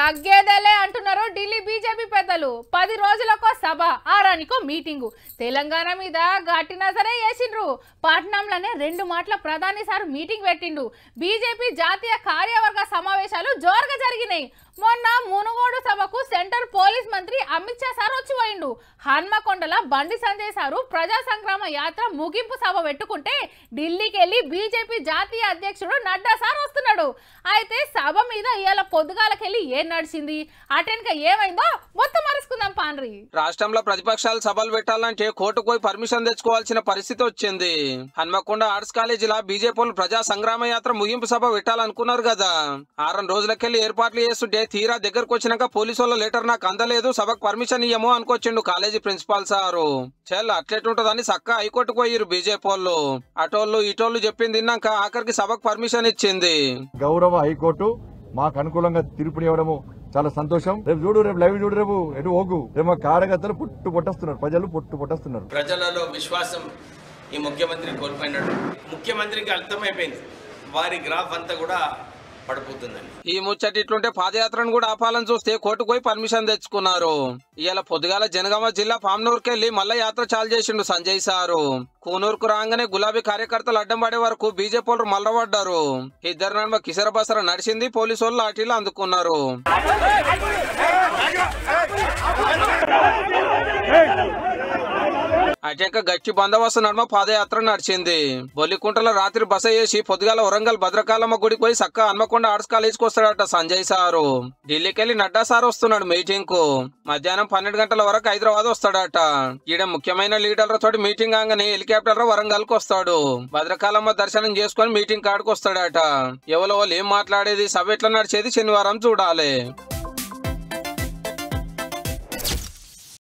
తగ్గేదేలే అంటున్నారు ఢిల్లీ బీజేపీ పెద్దలు పది రోజులకో సభ ఆరానికో మీటింగు తెలంగాణ మీద గట్టినా సరే వేసిండ్రు పట్నంలోనే రెండు మాటల ప్రధాని సార్ మీటింగ్ పెట్టిండు బీజేపీ జాతీయ కార్యవర్గ సమావేశాలు జోరుగా జరిగినాయి మొన్న మునుగోడు సభకు సెంటర్ పోలీస్ మంత్రి అమిత్ షా సార్ వచ్చి పోయిండు హన్మకొండల బండి సంజయ్ సారు ప్రజా సంగ్రామ యాత్ర ముగింపు సభ పెట్టుకుంటే ఢిల్లీకి వెళ్ళి బీజేపీ జాతీయ అధ్యక్షుడు నడ్డా సార్ వస్తున్నారు చేశాడు అయితే సభ మీద ఇవాళ పొద్దుగాలకెళ్ళి ఏం నడిచింది గా ఏమైందో మొత్తం మరుసుకుందాం పాన్రి రాష్ట్రంలో ప్రతిపక్షాలు సభలు పెట్టాలంటే కోర్టుకు పోయి పర్మిషన్ తెచ్చుకోవాల్సిన పరిస్థితి వచ్చింది హన్మకొండ ఆర్ట్స్ కాలేజీలో బీజేపీ ప్రజా సంగ్రామ యాత్ర ముగింపు సభ పెట్టాలనుకున్నారు కదా ఆరం రోజులకెళ్ళి ఏర్పాట్లు చేస్తుంటే తీరా దగ్గరకు వచ్చినాక పోలీసు వాళ్ళ లెటర్ నాకు అందలేదు సభకు పర్మిషన్ ఇయ్యము అనుకొచ్చిండు కాలేజీ ప్రిన్సిపాల్ సారు చెల్ అట్లెట్టుంటదని సక్క హైకోర్టు పోయిరు బీజేపీ వాళ్ళు అటోళ్ళు ఇటోళ్ళు చెప్పింది తిన్నాక ఆఖరికి సభకు పర్మిషన్ ఇచ్చింది గౌరవ హైకోర్టు మాకు అనుకూలంగా తీర్పునివ్వడము చాలా సంతోషం రేపు చూడు రేపు లైవ్ చూడు రేపు ఎటు ఓగు రేపు మా కార్యకర్తలు పుట్టు పొట్టస్తున్నారు ప్రజలు పుట్టు పొట్టస్తున్నారు ప్రజలలో విశ్వాసం ఈ ముఖ్యమంత్రి కోల్పోయినాడు ముఖ్యమంత్రికి అర్థమైపోయింది వారి గ్రాఫ్ అంతా కూడా పడిపోతుందండి ఈ ముచ్చట ఇట్లుంటే పాదయాత్రను కూడా ఆపాలని చూస్తే కోర్టుకు పోయి పర్మిషన్ తెచ్చుకున్నారు ఇలా పొద్దుగాల జనగామ జిల్లా పామ్నూరుకి వెళ్లి మళ్ళా యాత్ర చాలు చేసిండు సంజయ్ సారు కూనూరుకు రాగానే గులాబీ కార్యకర్తలు అడ్డం పడే వరకు బీజేపీ వాళ్ళు మల్లబడ్డారు ఇద్దరు నడుమ బసర నడిచింది పోలీసు వాళ్ళు లాఠీలు అందుకున్నారు అటేక గట్టి బందోబస్తు నడుమ పాదయాత్ర నడిచింది బొల్లికుంటలో రాత్రి బస చేసి పొద్దుగాల వరంగల్ భద్రకాలమ్మ గుడికి పోయి సక్క అనమకొండ ఆర్ట్స్ కాలేజ్ కు వస్తాడట సంజయ్ సారు ఢిల్లీకి నడ్డా సార్ వస్తున్నాడు మీటింగ్ కు మధ్యాహ్నం పన్నెండు గంటల వరకు హైదరాబాద్ వస్తాడట ఈడ ముఖ్యమైన లీడర్ల తోటి మీటింగ్ కాగానే హెలికాప్టర్ వరంగల్ కు వస్తాడు భద్రకాలమ్మ దర్శనం చేసుకుని మీటింగ్ కాడికి వస్తాడట ఎవరో వాళ్ళు ఏం మాట్లాడేది సభ ఎట్లా నడిచేది శనివారం చూడాలి